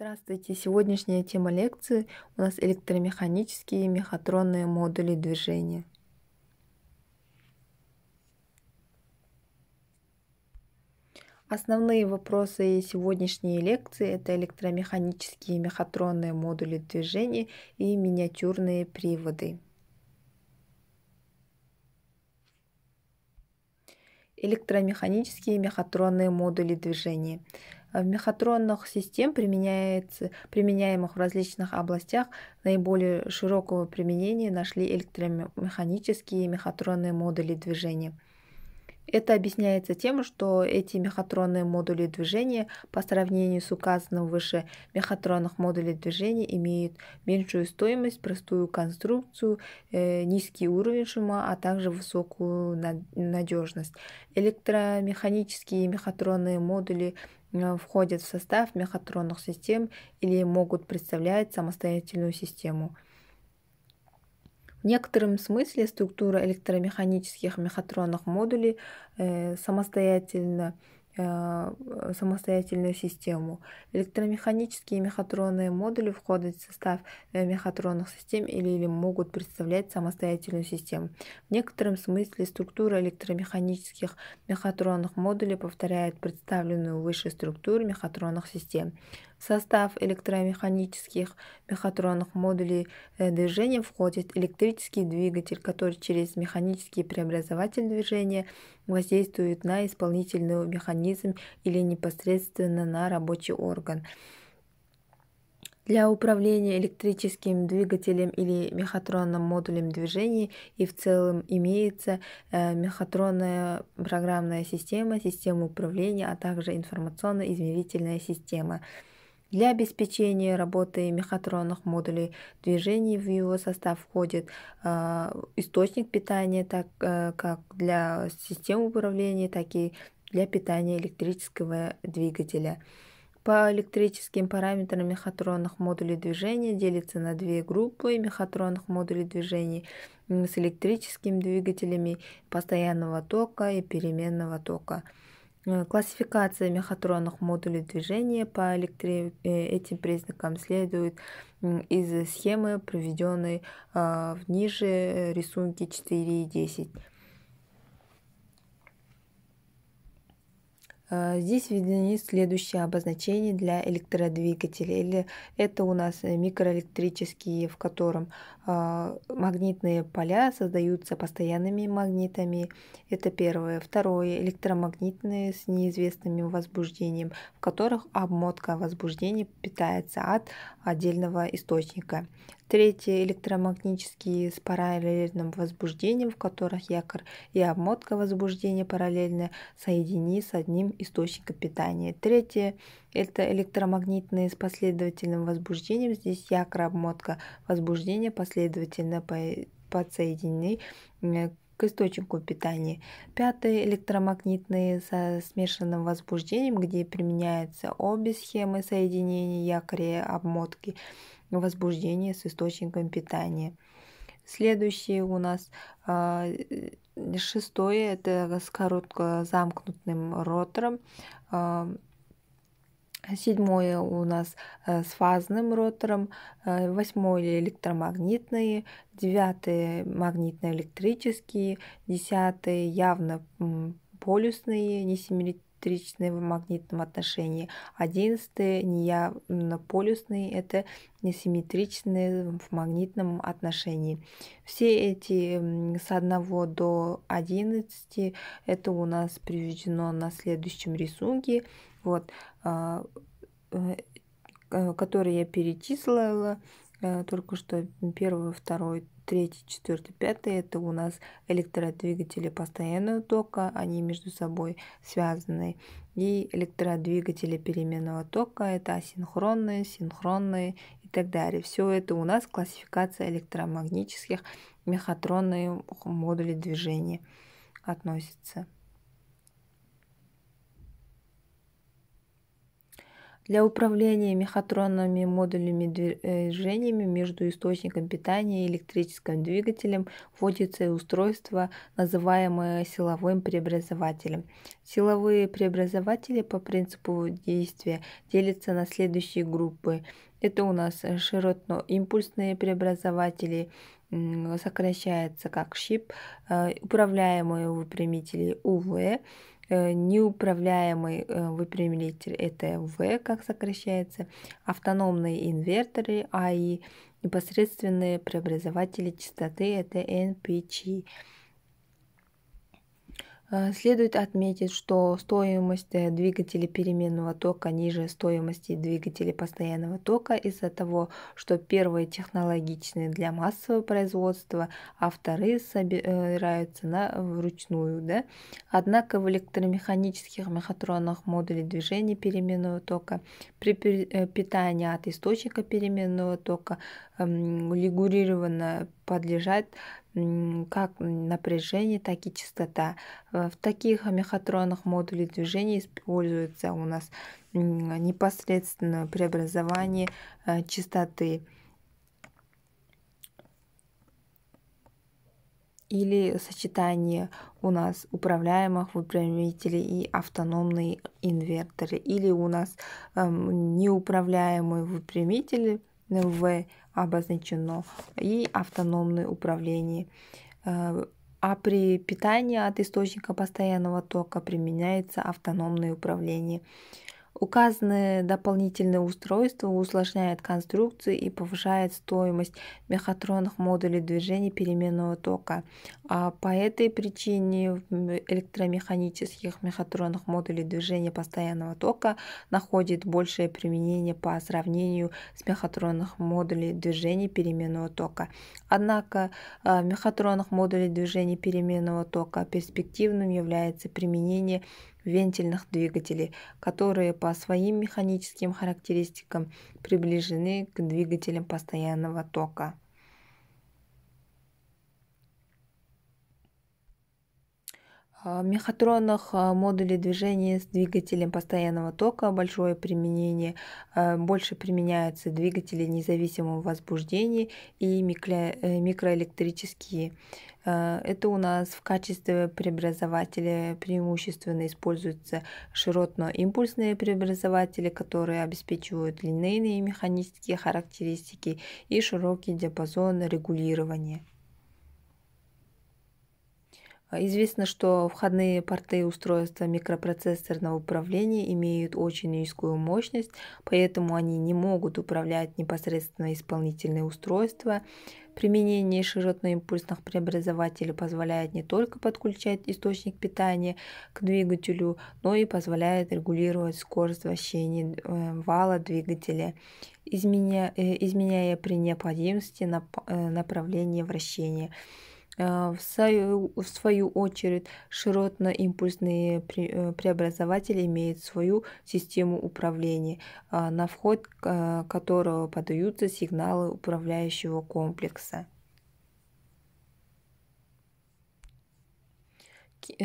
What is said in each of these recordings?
Здравствуйте! Сегодняшняя тема лекции у нас электромеханические и мехатронные модули движения. Основные вопросы сегодняшней лекции – это электромеханические и мехатронные модули движения и миниатюрные приводы. Электромеханические и мехатронные модули движения – Э, в мехатронных систем, применяется, применяемых в различных областях, наиболее широкого применения нашли электромеханические и мехатронные модули движения – это объясняется тем, что эти мехатронные модули движения по сравнению с указанным выше мехатронных модулей движения имеют меньшую стоимость, простую конструкцию, э, низкий уровень шума, а также высокую надежность. Электромеханические мехатронные модули э, входят в состав мехатронных систем или могут представлять самостоятельную систему некотором смысле структура электромеханических мехатронных модулей э, самостоятельно э, э, самостоятельную систему. Электромеханические мехатронные модули входят в состав мехатронных систем или, или могут представлять самостоятельную систему. В некотором смысле структура электромеханических мехатронных модулей повторяет представленную выше структуру мехатронных систем состав электромеханических мехатронных модулей э, движения входит электрический двигатель, который через механический преобразователь движения воздействует на исполнительный механизм или непосредственно на рабочий орган. Для управления электрическим двигателем или мехатронным модулем движения и в целом имеется э, мехатронная программная система, система управления, а также информационно-измерительная система. Для обеспечения работы мехатронных модулей движений в его состав входит э, источник питания, так э, как для систем управления, так и для питания электрического двигателя. По электрическим параметрам мехатронных модулей движения делится на две группы мехатронных модулей движения с электрическими двигателями постоянного тока и переменного тока. Э, классификация мехатронных модулей движения по электри... Э, этим признакам следует из схемы, проведенной а, в ниже э, рисунке 4 и 10. Э, здесь введены следующие обозначения для электродвигателя. Или это у нас микроэлектрические, в котором э, магнитные поля создаются постоянными магнитами. Это первое. Второе. Электромагнитные с неизвестным возбуждением, в которых обмотка возбуждения питается от отдельного источника. Третье – электромагнические с параллельным возбуждением, в которых якорь и обмотка возбуждения параллельно соединены с одним источником питания. Третье – это электромагнитные с последовательным возбуждением. Здесь якорь, обмотка возбуждения последовательно подсоединены э, к источнику питания. Пятое – электромагнитные со смешанным возбуждением, где применяются обе схемы соединения якоря и обмотки возбуждение с источником питания. Следующее у нас а, э, шестое это с коротко замкнутым ротором. А, седьмое у нас э, с фазным ротором, э, восьмое электромагнитные, девятое магнитно-электрические, десятое явно полюсные, несимметричные симметричные в магнитном отношении. Одиннадцатые неяполюсные – это несимметричные в магнитном отношении. Все эти с 1 до 11 это у нас приведено на следующем рисунке. Вот, а, э, э, который я перечислила э, только что первый, второй, третий, четвертый, пятый – это у нас электродвигатели постоянного тока, они между собой связаны. И электродвигатели переменного тока – это асинхронные, синхронные и так далее. Все это у нас классификация электромагнических мехатронных модулей движения относится. для управления мехатронными модулями движениями между источником питания и электрическим двигателем вводится устройство, называемое силовым преобразователем. Силовые преобразователи по принципу действия делятся на следующие группы. Это у нас широтно-импульсные преобразователи, сокращается как ЩИП, э, управляемые выпрямители УВ, Э, неуправляемый э, выпрямитель это В, как сокращается, автономные инверторы АИ, непосредственные преобразователи частоты это НПЧ. А, следует отметить, что стоимость э, двигателя переменного тока ниже стоимости двигателя постоянного тока из-за того, что первые технологичны для массового производства, а вторые собираются на вручную. Да? Однако в электромеханических мехатронах модули движения переменного тока при э, питании от источника переменного тока эм, регулированно подлежат как напряжение, так и частота. Э, в таких мехатронных модулях движения используется у нас непосредственное преобразование э, частоты или сочетание у нас управляемых выпрямителей и автономные инверторы, или у нас эм, неуправляемые выпрямители – в обозначено и автономное управление. Э, а при питании от источника постоянного тока применяется автономное управление. Указанные дополнительные устройства усложняют конструкции и повышают стоимость мехатронных модулей движения переменного тока. А по этой причине в электромеханических мехатронных модулей движения постоянного тока находит большее применение по сравнению с мехатронных модулей движения переменного тока. Однако в а, мехатронных модулей движения переменного тока перспективным является применение вентильных двигателей, которые по своим механическим характеристикам приближены к двигателям постоянного тока. А, мехатронных а, модулей движения с двигателем постоянного тока большое применение. А, больше применяются двигатели независимого возбуждения и э, микроэлектрические Э, это у нас в качестве преобразователя преимущественно используются широтно-импульсные преобразователи, которые обеспечивают линейные механические характеристики и широкий диапазон регулирования. Известно, что входные порты устройства микропроцессорного управления имеют очень низкую мощность, поэтому они не могут управлять непосредственно исполнительные устройства, Применение шажетно-импульсных преобразователей позволяет не только подключать источник питания к двигателю, но и позволяет регулировать скорость вращения э, вала двигателя, изменя, э, изменяя при необходимости э, направление вращения. Э, в свою, в свою очередь, широтно-импульсные э, преобразователи имеют свою систему управления, э, на вход которого подаются сигналы управляющего комплекса.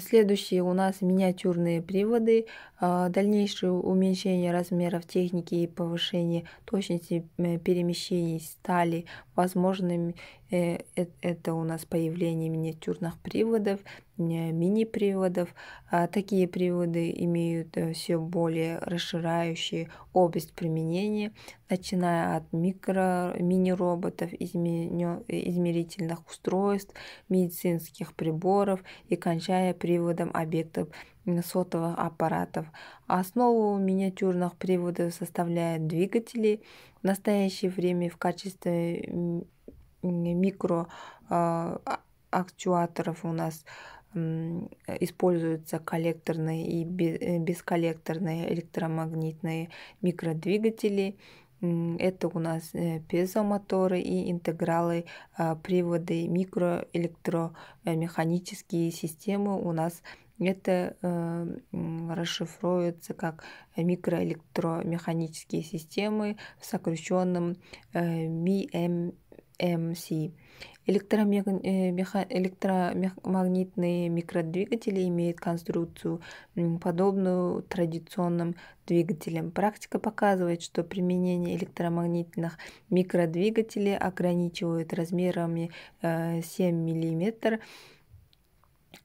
Следующие у нас миниатюрные приводы, дальнейшее уменьшение размеров техники и повышение точности перемещений стали возможными э, э, это у нас появление миниатюрных приводов, э, мини-приводов. А такие приводы имеют все более расширяющие область применения, начиная от микро, мини-роботов, измерительных устройств, медицинских приборов и кончая приводом объектов сотовых аппаратов. А основу миниатюрных приводов составляют двигатели. В настоящее время в качестве микроактуаторов э, а, у нас используются коллекторные и э, бесколлекторные электромагнитные микродвигатели. Это у нас э, пезомоторы и интегралы, приводы, микроэлектромеханические системы у нас это э, расшифруется как микроэлектромеханические системы в сокращенном э, MMC. Э, электромагнитные микродвигатели имеют конструкцию, подобную традиционным двигателям. Практика показывает, что применение электромагнитных микродвигателей ограничивают размерами 7 э, мм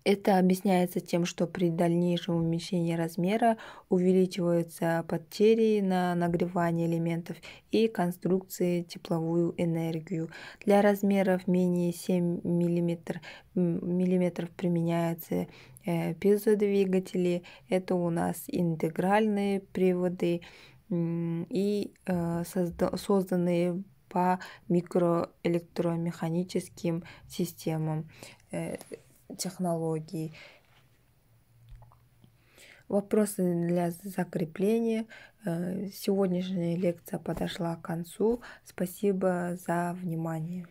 это объясняется тем, что при дальнейшем уменьшении размера увеличиваются потери на нагревание элементов и конструкции тепловую энергию. Для размеров менее 7 мм, мм применяются э, пизодвигатели. Это у нас интегральные приводы и э, созданные по микроэлектромеханическим системам э, технологий. Вопросы для закрепления. Э, сегодняшняя лекция подошла к концу. Спасибо за внимание.